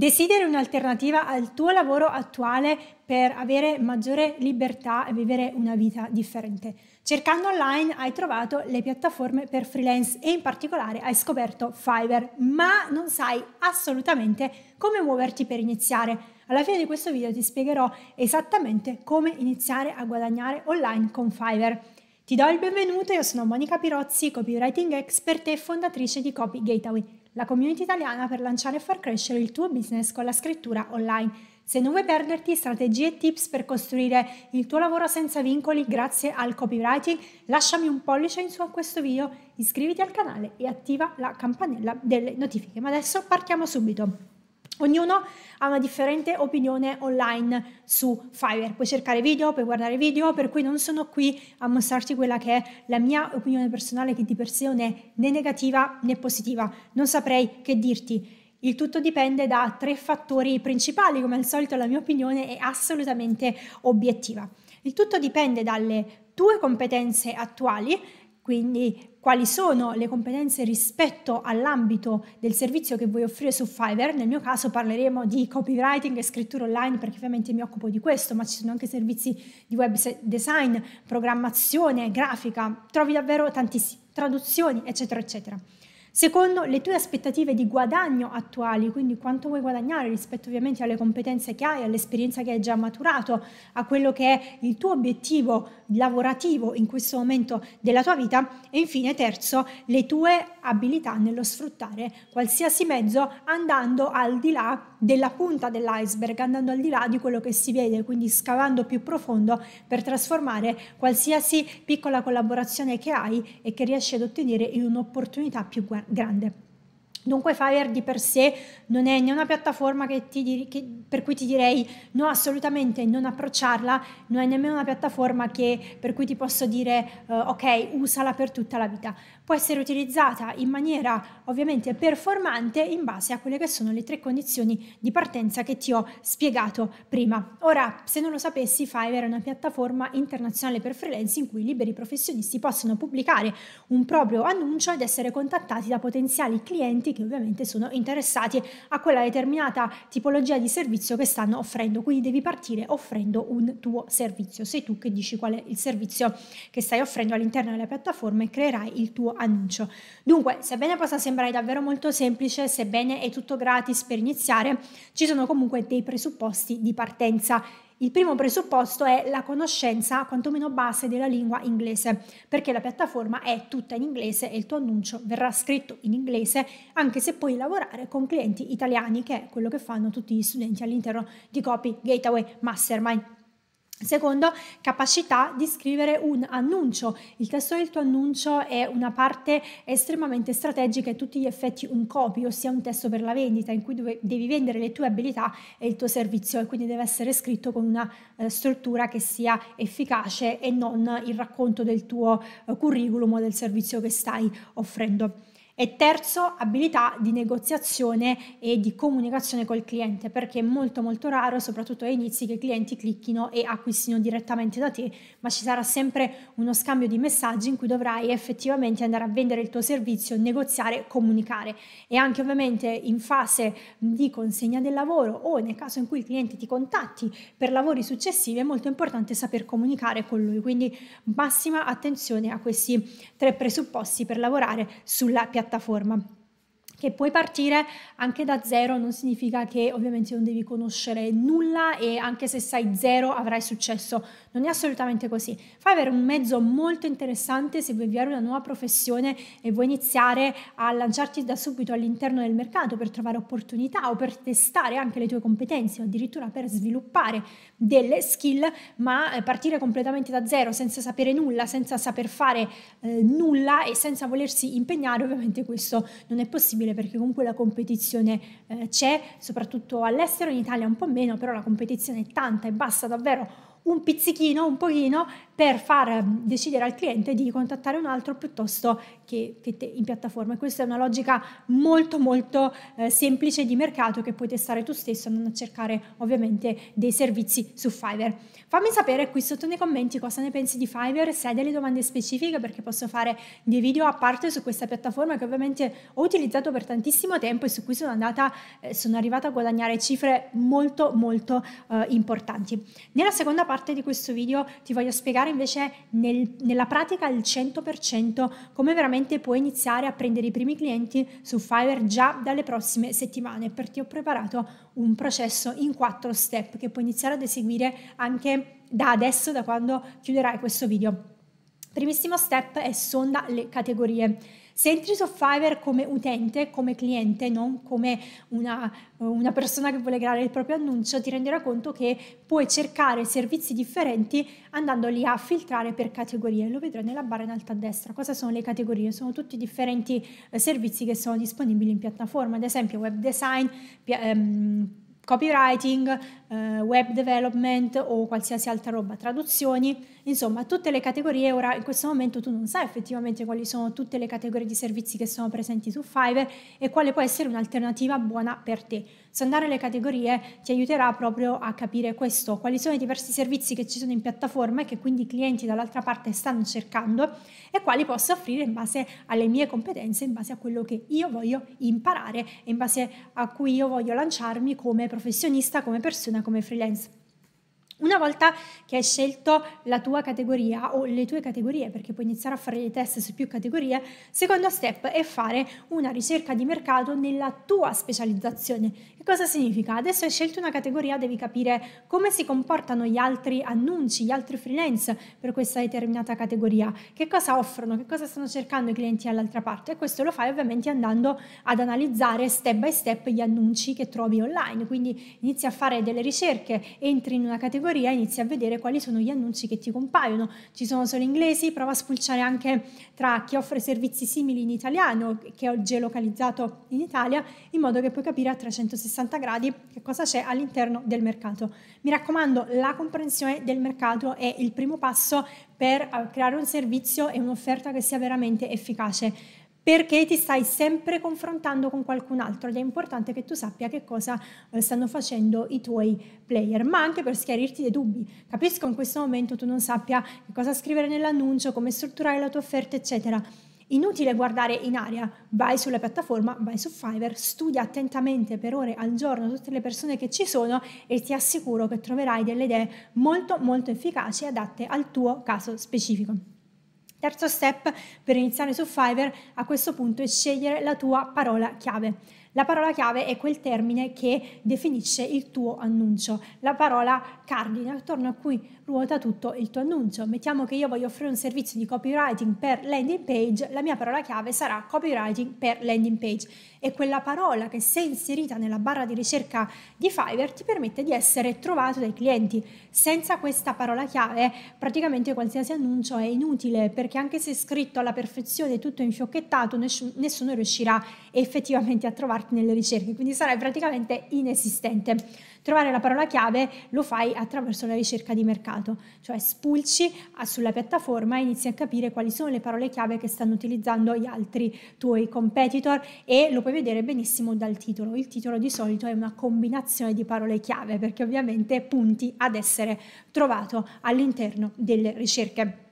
Desideri un'alternativa al tuo lavoro attuale per avere maggiore libertà e vivere una vita differente. Cercando online hai trovato le piattaforme per freelance e in particolare hai scoperto Fiverr, ma non sai assolutamente come muoverti per iniziare. Alla fine di questo video ti spiegherò esattamente come iniziare a guadagnare online con Fiverr. Ti do il benvenuto, io sono Monica Pirozzi, copywriting expert e fondatrice di Copy Gateway la community italiana per lanciare e far crescere il tuo business con la scrittura online. Se non vuoi perderti strategie e tips per costruire il tuo lavoro senza vincoli grazie al copywriting, lasciami un pollice in su a questo video, iscriviti al canale e attiva la campanella delle notifiche. Ma adesso partiamo subito. Ognuno ha una differente opinione online su Fiverr, puoi cercare video, puoi guardare video, per cui non sono qui a mostrarti quella che è la mia opinione personale che di per sé non è né negativa né positiva, non saprei che dirti. Il tutto dipende da tre fattori principali, come al solito la mia opinione è assolutamente obiettiva. Il tutto dipende dalle tue competenze attuali, quindi quali sono le competenze rispetto all'ambito del servizio che vuoi offrire su Fiverr. Nel mio caso parleremo di copywriting e scrittura online perché ovviamente mi occupo di questo, ma ci sono anche servizi di web design, programmazione, grafica, trovi davvero tantissime traduzioni, eccetera, eccetera. Secondo, le tue aspettative di guadagno attuali, quindi quanto vuoi guadagnare rispetto ovviamente alle competenze che hai, all'esperienza che hai già maturato, a quello che è il tuo obiettivo lavorativo in questo momento della tua vita e infine terzo, le tue abilità nello sfruttare qualsiasi mezzo andando al di là della punta dell'iceberg, andando al di là di quello che si vede, quindi scavando più profondo per trasformare qualsiasi piccola collaborazione che hai e che riesci ad ottenere in un'opportunità più grande grande. Dunque Fiverr di per sé non è né una piattaforma ti, che, per cui ti direi no assolutamente non approcciarla, non è nemmeno una piattaforma che, per cui ti posso dire uh, ok usala per tutta la vita. Può essere utilizzata in maniera ovviamente performante in base a quelle che sono le tre condizioni di partenza che ti ho spiegato prima. Ora, se non lo sapessi, Fiverr è una piattaforma internazionale per freelance in cui liberi professionisti possono pubblicare un proprio annuncio ed essere contattati da potenziali clienti clienti che ovviamente sono interessati a quella determinata tipologia di servizio che stanno offrendo. Quindi devi partire offrendo un tuo servizio. Sei tu che dici qual è il servizio che stai offrendo all'interno della piattaforma e creerai il tuo annuncio. Dunque, sebbene possa sembrare davvero molto semplice, sebbene è tutto gratis per iniziare, ci sono comunque dei presupposti di partenza il primo presupposto è la conoscenza quantomeno base della lingua inglese, perché la piattaforma è tutta in inglese e il tuo annuncio verrà scritto in inglese, anche se puoi lavorare con clienti italiani, che è quello che fanno tutti gli studenti all'interno di Copy Gateway Mastermind. Secondo, capacità di scrivere un annuncio. Il testo del tuo annuncio è una parte estremamente strategica e tutti gli effetti un copy, ossia un testo per la vendita in cui devi vendere le tue abilità e il tuo servizio e quindi deve essere scritto con una eh, struttura che sia efficace e non il racconto del tuo eh, curriculum o del servizio che stai offrendo. E terzo, abilità di negoziazione e di comunicazione col cliente, perché è molto molto raro, soprattutto ai inizi, che i clienti clicchino e acquistino direttamente da te, ma ci sarà sempre uno scambio di messaggi in cui dovrai effettivamente andare a vendere il tuo servizio, negoziare, comunicare. E anche ovviamente in fase di consegna del lavoro o nel caso in cui il cliente ti contatti per lavori successivi è molto importante saper comunicare con lui, quindi massima attenzione a questi tre presupposti per lavorare sulla piattaforma piattaforma che puoi partire anche da zero non significa che ovviamente non devi conoscere nulla e anche se sai zero avrai successo. Non è assolutamente così. Fai avere un mezzo molto interessante se vuoi avviare una nuova professione e vuoi iniziare a lanciarti da subito all'interno del mercato per trovare opportunità o per testare anche le tue competenze o addirittura per sviluppare delle skill, ma eh, partire completamente da zero senza sapere nulla, senza saper fare eh, nulla e senza volersi impegnare, ovviamente questo non è possibile difficile perché comunque la competizione eh, c'è, soprattutto all'estero, in Italia un po' meno, però la competizione è tanta e basta davvero un pizzichino, un pochino per far mm, decidere al cliente di contattare un altro piuttosto che, che te in piattaforma. E questa è una logica molto molto eh, semplice di mercato che puoi testare tu stesso andando a cercare ovviamente dei servizi su Fiverr. Fammi sapere qui sotto nei commenti cosa ne pensi di Fiverr, se hai delle domande specifiche perché posso fare dei video a parte su questa piattaforma che ovviamente ho utilizzato per tantissimo tempo e su cui sono andata, eh, sono arrivata a guadagnare cifre molto molto eh, importanti. Nella seconda parte di questo video ti voglio spiegare andare invece nel, nella pratica al 100%, come veramente puoi iniziare a prendere i primi clienti su Fiverr già dalle prossime settimane, perché ho preparato un processo in quattro step che puoi iniziare ad eseguire anche da adesso, da quando chiuderai questo video. Primissimo step è sonda le categorie. Se entri su Fiverr come utente, come cliente, non come una, una, persona che vuole creare il proprio annuncio, ti renderai conto che puoi cercare servizi differenti andandoli a filtrare per categorie. Lo vedrai nella barra in alto a destra. Cosa sono le categorie? Sono tutti i differenti eh, servizi che sono disponibili in piattaforma, ad esempio web design, ehm, copywriting, eh, web development o qualsiasi altra roba, traduzioni, insomma tutte le categorie. Ora in questo momento tu non sai effettivamente quali sono tutte le categorie di servizi che sono presenti su Fiverr e quale può essere un'alternativa buona per te. Sondare le categorie ti aiuterà proprio a capire questo, quali sono i diversi servizi che ci sono in piattaforma e che quindi i clienti dall'altra parte stanno cercando e quali posso offrire in base alle mie competenze, in base a quello che io voglio imparare e in base a cui io voglio lanciarmi come professionista professionista, come persona, come freelance. Una volta che hai scelto la tua categoria o le tue categorie, perché puoi iniziare a fare dei test su più categorie, secondo step è fare una ricerca di mercato nella tua specializzazione. Che cosa significa? Adesso hai scelto una categoria, devi capire come si comportano gli altri annunci, gli altri freelance per questa determinata categoria, che cosa offrono, che cosa stanno cercando i clienti all'altra parte e questo lo fai ovviamente andando ad analizzare step by step gli annunci che trovi online. Quindi inizi a fare delle ricerche, entri in una categoria categoria inizi a vedere quali sono gli annunci che ti compaiono. Ci sono solo inglesi, prova a spulciare anche tra chi offre servizi simili in italiano, che ho localizzato in Italia, in modo che puoi capire a 360 gradi che cosa c'è all'interno del mercato. Mi raccomando, la comprensione del mercato è il primo passo per eh, creare un servizio e un'offerta che sia veramente efficace perché ti stai sempre confrontando con qualcun altro ed è importante che tu sappia che cosa eh, stanno facendo i tuoi player, ma anche per schiarirti dei dubbi. Capisco in questo momento tu non sappia che cosa scrivere nell'annuncio, come strutturare la tua offerta, eccetera. Inutile guardare in aria, vai sulla piattaforma, vai su Fiverr, studia attentamente per ore al giorno tutte le persone che ci sono e ti assicuro che troverai delle idee molto molto efficaci e adatte al tuo caso specifico. Terzo step per iniziare su Fiverr a questo punto è scegliere la tua parola chiave. La parola chiave è quel termine che definisce il tuo annuncio, la parola cardine attorno a cui ruota tutto il tuo annuncio. Mettiamo che io voglio offrire un servizio di copywriting per landing page, la mia parola chiave sarà copywriting per landing page e quella parola che se inserita nella barra di ricerca di Fiverr ti permette di essere trovato dai clienti. Senza questa parola chiave praticamente qualsiasi annuncio è inutile perché anche se scritto alla perfezione tutto infiocchettato nessuno riuscirà effettivamente a trovare trovarti nelle ricerche, quindi sarai praticamente inesistente. Trovare la parola chiave lo fai attraverso la ricerca di mercato, cioè spulci ah, sulla piattaforma e inizi a capire quali sono le parole chiave che stanno utilizzando gli altri tuoi competitor e lo puoi vedere benissimo dal titolo. Il titolo di solito è una combinazione di parole chiave perché ovviamente punti ad essere trovato all'interno delle ricerche.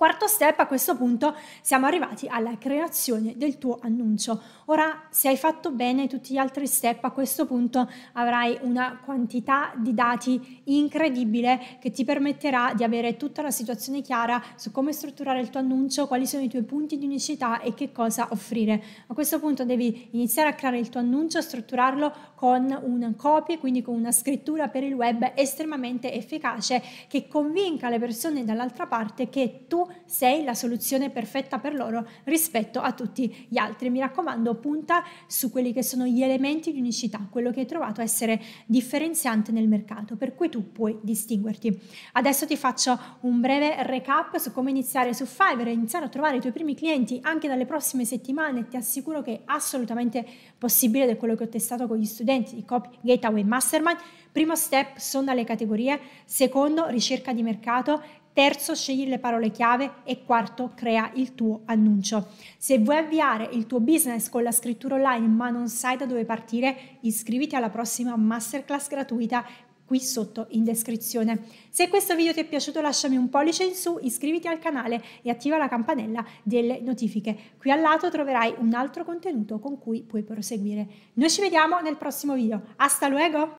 Quarto step, a questo punto siamo arrivati alla creazione del tuo annuncio. Ora, se hai fatto bene tutti gli altri step, a questo punto avrai una quantità di dati incredibile che ti permetterà di avere tutta la situazione chiara su come strutturare il tuo annuncio, quali sono i tuoi punti di unicità e che cosa offrire. A questo punto devi iniziare a creare il tuo annuncio, strutturarlo con un copy, quindi con una scrittura per il web estremamente efficace che convinca le persone dall'altra parte che tu sei la soluzione perfetta per loro rispetto a tutti gli altri. Mi raccomando, punta su quelli che sono gli elementi di unicità, quello che hai trovato essere differenziante nel mercato, per cui tu puoi distinguerti. Adesso ti faccio un breve recap su come iniziare su Fiverr e iniziare a trovare i tuoi primi clienti anche dalle prossime settimane. Ti assicuro che è assolutamente possibile ed è quello che ho testato con gli studenti di Copy Gateway Mastermind. Primo step, sonda le categorie. Secondo, ricerca di mercato Terzo, scegli le parole chiave e quarto, crea il tuo annuncio. Se vuoi avviare il tuo business con la scrittura online ma non sai da dove partire, iscriviti alla prossima masterclass gratuita qui sotto in descrizione. Se questo video ti è piaciuto lasciami un pollice in su, iscriviti al canale e attiva la campanella delle notifiche. Qui al lato troverai un altro contenuto con cui puoi proseguire. Noi ci vediamo nel prossimo video. Hasta luego!